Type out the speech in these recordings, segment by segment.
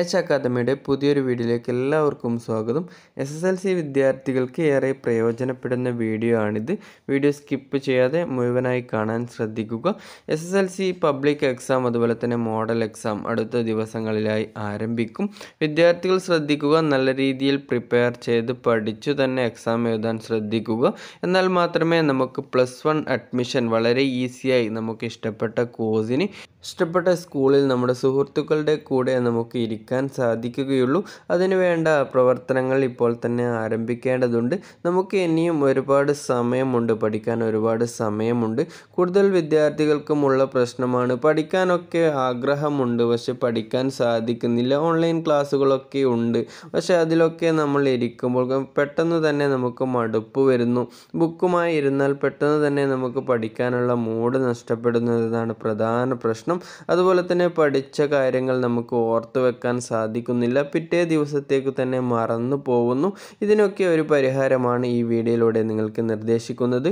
H അക്കാദമിയുടെ പുതിയൊരു വീഡിയോയിലേക്ക് എല്ലാവർക്കും സ്വാഗതം എസ് എസ് എൽ സി വിദ്യാർത്ഥികൾക്ക് ഏറെ പ്രയോജനപ്പെടുന്ന വീഡിയോ ആണിത് വീഡിയോ സ്കിപ്പ് ചെയ്യാതെ മുഴുവനായി കാണാൻ ശ്രദ്ധിക്കുക S S L C public exam അതുപോലെ തന്നെ മോഡൽ എക്സാം അടുത്ത ദിവസങ്ങളിലായി ആരംഭിക്കും വിദ്യാർത്ഥികൾ ശ്രദ്ധിക്കുക നല്ല രീതിയിൽ പ്രിപ്പയർ ചെയ്ത് പഠിച്ചു തന്നെ എക്സാം എഴുതാൻ ശ്രദ്ധിക്കുക എന്നാൽ മാത്രമേ നമുക്ക് പ്ലസ് വൺ അഡ്മിഷൻ വളരെ ഈസിയായി നമുക്ക് ഇഷ്ടപ്പെട്ട കോഴ്സിന് ഇഷ്ടപ്പെട്ട സ്കൂളിൽ നമ്മുടെ സുഹൃത്തുക്കളുടെ കൂടെ നമുക്ക് ഇരിക്കും വിജയിക്കാൻ സാധിക്കുകയുള്ളൂ അതിനുവേണ്ട പ്രവർത്തനങ്ങൾ ഇപ്പോൾ തന്നെ ആരംഭിക്കേണ്ടതുണ്ട് നമുക്ക് ഇനിയും ഒരുപാട് സമയമുണ്ട് പഠിക്കാൻ ഒരുപാട് സമയമുണ്ട് കൂടുതൽ വിദ്യാർത്ഥികൾക്കുമുള്ള പ്രശ്നമാണ് പഠിക്കാനൊക്കെ ആഗ്രഹമുണ്ട് പക്ഷെ പഠിക്കാൻ സാധിക്കുന്നില്ല ഓൺലൈൻ ക്ലാസ്സുകളൊക്കെ ഉണ്ട് പക്ഷെ അതിലൊക്കെ നമ്മൾ ഇരിക്കുമ്പോൾ പെട്ടെന്ന് തന്നെ നമുക്ക് മടുപ്പ് വരുന്നു ബുക്കുമായി ഇരുന്നാൽ പെട്ടെന്ന് തന്നെ നമുക്ക് പഠിക്കാനുള്ള മൂഡ് നഷ്ടപ്പെടുന്നതാണ് പ്രധാന പ്രശ്നം അതുപോലെ തന്നെ പഠിച്ച കാര്യങ്ങൾ നമുക്ക് ഓർത്ത് വെക്കാൻ മറക്കാൻ സാധിക്കുന്നില്ല പിറ്റേ ദിവസത്തേക്ക് തന്നെ മറന്നു പോകുന്നു ഇതിനൊക്കെ ഒരു പരിഹാരമാണ് ഈ വീഡിയോയിലൂടെ നിങ്ങൾക്ക് നിർദ്ദേശിക്കുന്നത്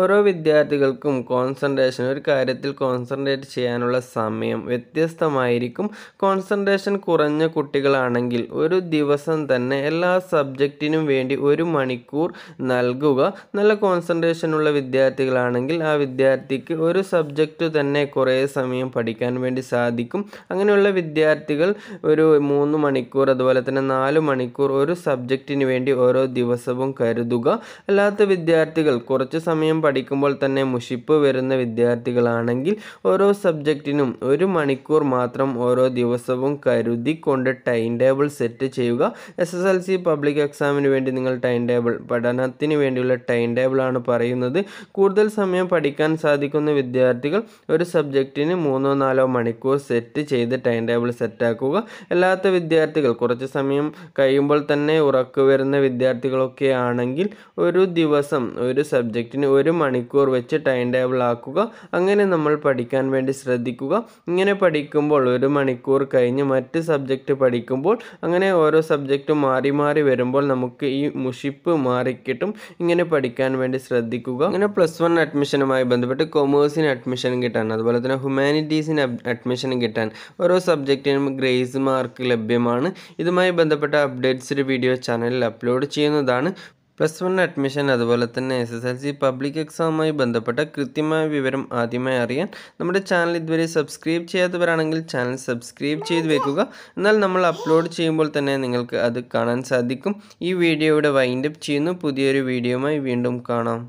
ഓരോ വിദ്യാർത്ഥികൾക്കും കോൺസെൻട്രേഷൻ ഒരു കാര്യത്തിൽ കോൺസെൻട്രേറ്റ് ചെയ്യാനുള്ള സമയം വ്യത്യസ്തമായിരിക്കും കോൺസെൻട്രേഷൻ കുറഞ്ഞ കുട്ടികളാണെങ്കിൽ ഒരു ദിവസം തന്നെ എല്ലാ സബ്ജക്റ്റിനും വേണ്ടി ഒരു മണിക്കൂർ നൽകുക നല്ല കോൺസെൻട്രേഷനുള്ള വിദ്യാർത്ഥികളാണെങ്കിൽ ആ വിദ്യാർത്ഥിക്ക് ഒരു സബ്ജക്റ്റ് തന്നെ കുറേ സമയം പഠിക്കാൻ വേണ്ടി സാധിക്കും അങ്ങനെയുള്ള വിദ്യാർത്ഥികൾ ഒരു മൂന്ന് മണിക്കൂർ അതുപോലെ തന്നെ നാല് മണിക്കൂർ ഒരു സബ്ജക്റ്റിന് വേണ്ടി ഓരോ ദിവസവും കരുതുക അല്ലാത്ത വിദ്യാർത്ഥികൾ കുറച്ച് സമയം പഠിക്കുമ്പോൾ തന്നെ മുഷിപ്പ് വരുന്ന വിദ്യാർത്ഥികളാണെങ്കിൽ ഓരോ സബ്ജക്റ്റിനും ഒരു മണിക്കൂർ മാത്രം ഓരോ ദിവസവും കരുതിക്കൊണ്ട് ടൈം ടേബിൾ സെറ്റ് ചെയ്യുക S S L C public എക്സാമിന് വേണ്ടി നിങ്ങൾ ടൈം ടേബിൾ പഠനത്തിന് വേണ്ടിയുള്ള ടൈം ടേബിളാണ് പറയുന്നത് കൂടുതൽ സമയം പഠിക്കാൻ സാധിക്കുന്ന വിദ്യാർത്ഥികൾ ഒരു സബ്ജക്റ്റിന് മൂന്നോ നാലോ മണിക്കൂർ സെറ്റ് ചെയ്ത് ടൈം ടേബിൾ സെറ്റാക്കുക അല്ലാത്ത വിദ്യാർത്ഥികൾ കുറച്ച് സമയം കഴിയുമ്പോൾ തന്നെ ഉറക്കു വരുന്ന വിദ്യാർത്ഥികളൊക്കെ ആണെങ്കിൽ ഒരു ദിവസം ഒരു സബ്ജക്റ്റിന് ഒരു ഒരു മണിക്കൂർ വെച്ച് ടൈം ടേബിൾ ആക്കുക അങ്ങനെ നമ്മൾ പഠിക്കാൻ വേണ്ടി ശ്രദ്ധിക്കുക ഇങ്ങനെ പഠിക്കുമ്പോൾ ഒരു മണിക്കൂർ കഴിഞ്ഞ് മറ്റ് സബ്ജക്റ്റ് പഠിക്കുമ്പോൾ അങ്ങനെ ഓരോ സബ്ജക്റ്റും മാറി മാറി വരുമ്പോൾ നമുക്ക് ഈ മുഷിപ്പ് മാറിക്കിട്ടും ഇങ്ങനെ പഠിക്കാൻ വേണ്ടി ശ്രദ്ധിക്കുക അങ്ങനെ പ്ലസ് വൺ അഡ്മിഷനുമായി ബന്ധപ്പെട്ട് കൊമേഴ്സിന് അഡ്മിഷൻ കിട്ടാൻ അതുപോലെ തന്നെ ഹ്യൂമാനിറ്റീസിന് അഡ്മിഷൻ കിട്ടാൻ ഓരോ സബ്ജക്റ്റിനും ഗ്രേസ് മാർക്ക് ലഭ്യമാണ് ഇതുമായി ബന്ധപ്പെട്ട അപ്ഡേറ്റ്സ് ഒരു വീഡിയോ ചാനലിൽ അപ്ലോഡ് ചെയ്യുന്നതാണ് പ്ലസ് വൺ അഡ്മിഷൻ അതുപോലെ തന്നെ S S L C public എക്സാമുമായി ബന്ധപ്പെട്ട കൃത്യമായ വിവരം ആദ്യമായി അറിയാൻ നമ്മുടെ ചാനൽ ഇതുവരെ സബ്സ്ക്രൈബ് ചെയ്യാത്തവരാണെങ്കിൽ ചാനൽ സബ്സ്ക്രൈബ് ചെയ്ത് വെക്കുക എന്നാൽ നമ്മൾ അപ്ലോഡ് ചെയ്യുമ്പോൾ തന്നെ നിങ്ങൾക്ക് അത് കാണാൻ സാധിക്കും ഈ വീഡിയോയുടെ വൈൻഡപ്പ് ചെയ്യുന്നു പുതിയൊരു വീഡിയോയുമായി വീണ്ടും കാണാം